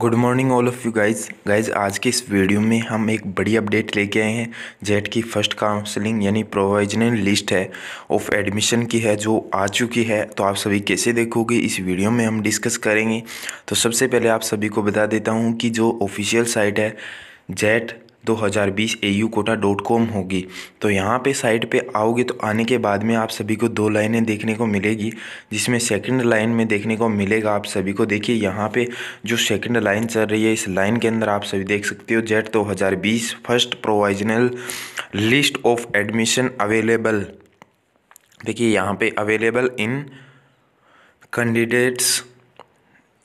good morning all of you guys guys आज के इस वीडियो में हम एक बड़ी अपडेट लेके आए हैं जेट की फर्स्ट काउंसलिंग यानी प्रोविजनल लिस्ट है ऑफ एडमिशन की है जो आ चुकी है तो आप सभी कैसे देखोगे इस वीडियो में हम डिस्कस करेंगे तो सबसे पहले आप सभी को बता देता हूँ कि जो ऑफिशियल साइट है जेट दो हज़ार बीस A U Kota dot com होगी तो यहाँ पे साइट पे आओगे तो आने के बाद में आप सभी को दो लाइनें देखने को मिलेगी जिसमें सेकंड लाइन में देखने को मिलेगा आप सभी को देखिए यहाँ पे जो सेकंड लाइन चल रही है इस लाइन के अंदर आप सभी देख सकते हो जेट दो हज़ार बीस first provisional list of admission available देखिए यहाँ पर अवेलेबल इन कैंडिडेट्स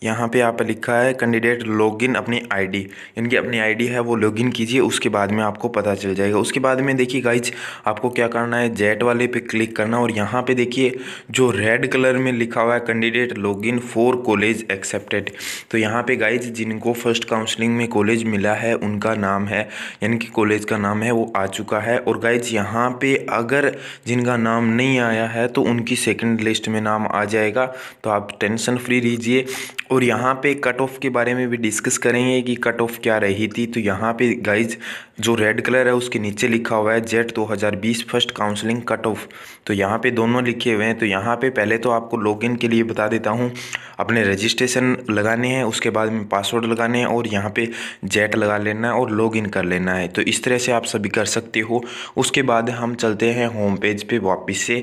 यहाँ पे आप लिखा है कैंडिडेट लॉगिन अपनी आईडी यानी कि अपनी आईडी है वो लॉगिन कीजिए उसके बाद में आपको पता चल जाएगा उसके बाद में देखिए गाइज आपको क्या करना है जेट वाले पे क्लिक करना और यहाँ पे देखिए जो रेड कलर में लिखा हुआ है candidate login for college accepted तो यहाँ पे गाइज जिनको फर्स्ट काउंसलिंग में कॉलेज मिला है उनका नाम है यानी कि कॉलेज का नाम है वो आ चुका है और गाइज यहाँ पर अगर जिनका नाम नहीं आया है तो उनकी सेकेंड लिस्ट में नाम आ जाएगा तो आप टेंशन फ्री लीजिए और यहाँ पे कट ऑफ के बारे में भी डिस्कस करेंगे कि कट ऑफ क्या रही थी तो यहाँ पे गाइज जो रेड कलर है उसके नीचे लिखा हुआ है JET 2020 first counselling cut off तो यहाँ पे दोनों लिखे हुए हैं तो यहाँ पे पहले तो आपको लॉगिन के लिए बता देता हूँ अपने रजिस्ट्रेशन लगाने हैं उसके बाद में पासवर्ड लगाने हैं और यहाँ पर जेट लगा लेना है और लॉगिन कर लेना है तो इस तरह से आप सभी कर सकते हो उसके बाद हम चलते हैं होम पेज पर वापस से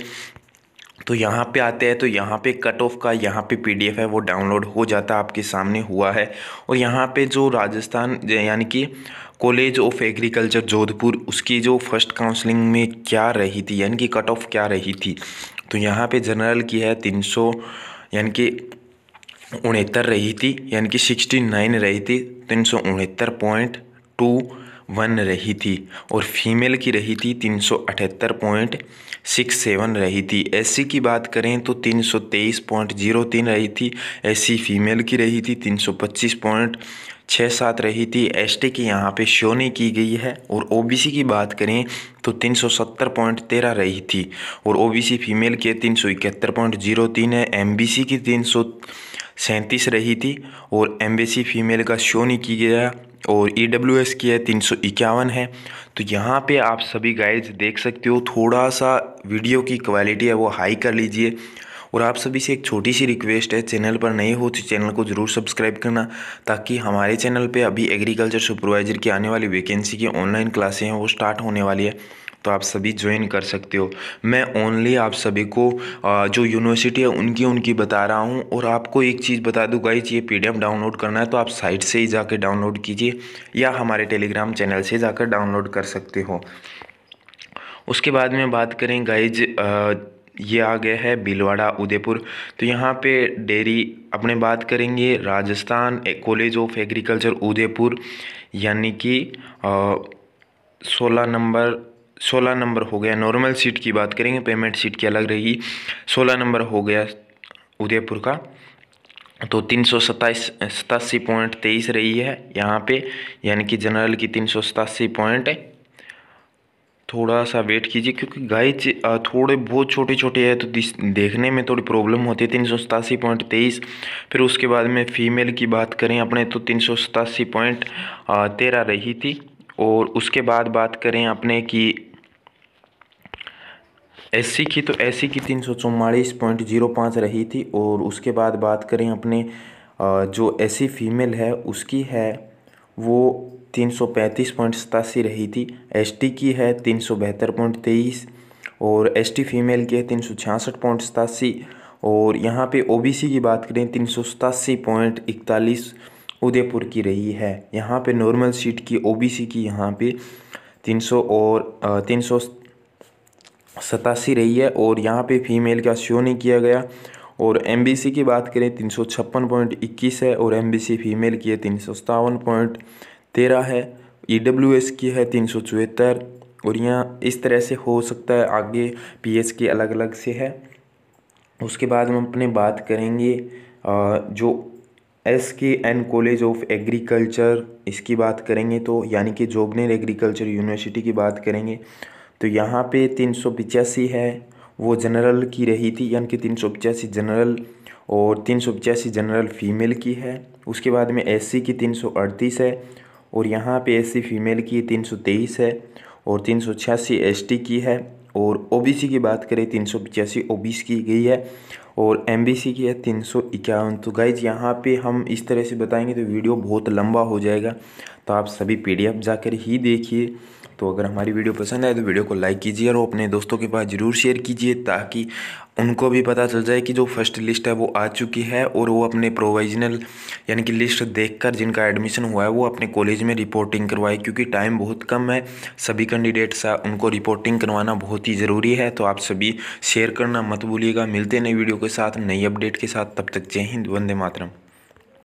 तो यहाँ पे आते हैं तो यहाँ पे कट ऑफ का यहाँ पे पीडीएफ है वो डाउनलोड हो जाता आपके सामने हुआ है और यहाँ पे जो राजस्थान यानी कि कॉलेज ऑफ एग्रीकल्चर जोधपुर उसकी जो फर्स्ट काउंसलिंग में क्या रही थी यानी कि कट ऑफ क्या रही थी तो यहाँ पे जनरल की है तीन सौ यानी कि उनहत्तर रही थी यानी कि सिक्सटी नाइन रही थी तीन सौ उनहत्तर पॉइंट टू वन रही थी और फीमेल की रही थी तीन सौ अठहत्तर पॉइंट सिक्स सेवन रही थी एस की बात करें तो तीन सौ तेईस पॉइंट जीरो तीन रही थी एस फीमेल की रही थी तीन सौ पच्चीस पॉइंट छः सात रही थी एस टी की यहाँ पे शो नहीं की गई है और ओ बी सी की बात करें तो तीन सौ सत्तर पॉइंट तेरह रही थी और ओ बी सी फीमेल के तीन सौ इकहत्तर पॉइंट जीरो तीन है एम बी सी की तीन सौ सैंतीस रही थी और एम बी सी फीमेल का शो नहीं की गया और ई डब्ल्यू एस की है तीन सौ इक्यावन है तो यहाँ पे आप सभी गाइड्स देख सकते हो थोड़ा सा वीडियो की क्वालिटी है वो हाई कर लीजिए और आप सभी से एक छोटी सी रिक्वेस्ट है चैनल पर नए हो तो चैनल को ज़रूर सब्सक्राइब करना ताकि हमारे चैनल पे अभी एग्रीकल्चर सुपरवाइज़र की आने वाली वैकेंसी की ऑनलाइन क्लासें हैं वो स्टार्ट होने वाली है तो आप सभी ज्वाइन कर सकते हो मैं ओनली आप सभी को जो यूनिवर्सिटी है उनकी उनकी बता रहा हूँ और आपको एक चीज़ बता दूँ गाइज ये पी डाउनलोड करना है तो आप साइट से ही जाकर डाउनलोड कीजिए या हमारे टेलीग्राम चैनल से जाकर डाउनलोड कर सकते हो उसके बाद में बात करें गाइज ये आ गया है भीलवाड़ा उदयपुर तो यहाँ पे डेरी अपने बात करेंगे Rajasthan college of agriculture Udaipur यानी कि सोलह नंबर सोलह नंबर हो गया नॉर्मल सीट की बात करेंगे पेमेंट सीट की अलग रहेगी सोलह नंबर हो गया उदयपुर का तो तीन सौ सताईस सतासी पॉइंट तेईस रही है यहाँ पे यानी कि जनरल की तीन सौ सतासी पॉइंट थोड़ा सा वेट कीजिए क्योंकि गाइज थोड़े बहुत छोटे छोटे है तो देखने में थोड़ी प्रॉब्लम होती है तीन सौ सतासी पॉइंट तेईस फिर उसके बाद में फीमेल की बात करें अपने तो तीन सौ सतासी पॉइंट तेरह रही थी और उसके बाद बात करें अपने की एससी की तो एससी की तीन सौ चौवालीस पॉइंट जीरो पाँच रही थी और उसके बाद बात करें अपने जो एससी फीमेल है उसकी है वो तीन सौ पैंतीस पॉइंट सतासी रही थी एसटी की है तीन सौ बहत्तर पॉइंट तेईस और एसटी फीमेल की है तीन सौ छियासठ पॉइंट सतासी और यहाँ पे ओबीसी की बात करें तीन सौ सतासी पॉइंट इकतालीस उदयपुर की रही है यहाँ पे नॉर्मल सीट की ओबीसी की यहाँ पे तीन सौ और तीन सौ सतासी रही है और यहाँ पे फीमेल का शो नहीं किया गया और एम की बात करें तीन सौ छप्पन पॉइंट इक्कीस है और एम फीमेल की है तीन सौ सतावन पॉइंट तेरह है ई e की है तीन सौ चौहत्तर और यहाँ इस तरह से हो सकता है आगे पी एच के अलग अलग से है उसके बाद हम अपने बात करेंगे जो एस के एन कॉलेज ऑफ एग्रीकल्चर इसकी बात करेंगे तो यानी कि जोबनेर एग्रीकल्चर यूनिवर्सिटी की बात करेंगे तो यहाँ पे तीन सौ पिचासी है वो जनरल की रही थी यानी कि तीन सौ पिचासी जनरल और तीन सौ पिचासी जनरल फ़ीमेल की है उसके बाद में सी की तीन सौ अड़तीस है और यहाँ पे सी फ़ीमेल की तीन सौ तेईस है और तीन सौ छियासी एस की है और ओबीसी की बात करें तीन सौ पिचासी ओ की गई है और एम की है तीन सौ इक्यावन तो गाइज यहाँ पे हम इस तरह से बताएंगे तो वीडियो बहुत लंबा हो जाएगा तो आप सभी पी डी जाकर ही देखिए तो अगर हमारी वीडियो पसंद आए तो वीडियो को लाइक कीजिए और अपने दोस्तों के पास ज़रूर शेयर कीजिए ताकि उनको भी पता चल जाए कि जो फर्स्ट लिस्ट है वो आ चुकी है और वो अपने प्रोविजनल यानी कि लिस्ट देखकर जिनका एडमिशन हुआ है वो अपने कॉलेज में रिपोर्टिंग करवाए क्योंकि टाइम बहुत कम है सभी कैंडिडेट्स उनको रिपोर्टिंग करवाना बहुत ही ज़रूरी है तो आप सभी शेयर करना मत भूलिएगा मिलते नहीं वीडियो वीडियो के साथ नई अपडेट के साथ तब तक जय हिंद वंदे मातरम